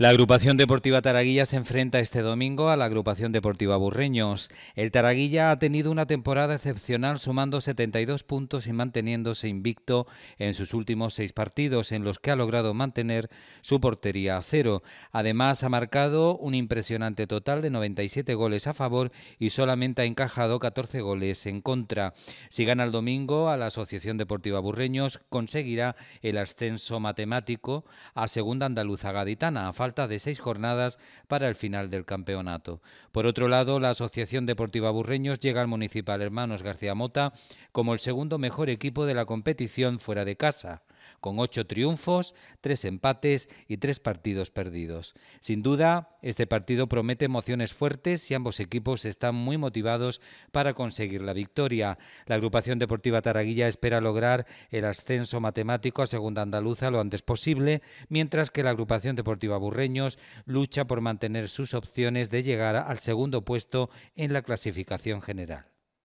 La agrupación deportiva Taraguilla se enfrenta este domingo a la agrupación deportiva Burreños. El Taraguilla ha tenido una temporada excepcional sumando 72 puntos y manteniéndose invicto en sus últimos seis partidos en los que ha logrado mantener su portería a cero. Además ha marcado un impresionante total de 97 goles a favor y solamente ha encajado 14 goles en contra. Si gana el domingo a la Asociación Deportiva Burreños conseguirá el ascenso matemático a Segunda Andaluza Gaditana falta de seis jornadas para el final del campeonato. Por otro lado, la Asociación Deportiva Burreños llega al Municipal Hermanos García Mota como el segundo mejor equipo de la competición fuera de casa con ocho triunfos, tres empates y tres partidos perdidos. Sin duda, este partido promete emociones fuertes y ambos equipos están muy motivados para conseguir la victoria. La agrupación deportiva Taraguilla espera lograr el ascenso matemático a Segunda Andaluza lo antes posible, mientras que la agrupación deportiva Burreños lucha por mantener sus opciones de llegar al segundo puesto en la clasificación general.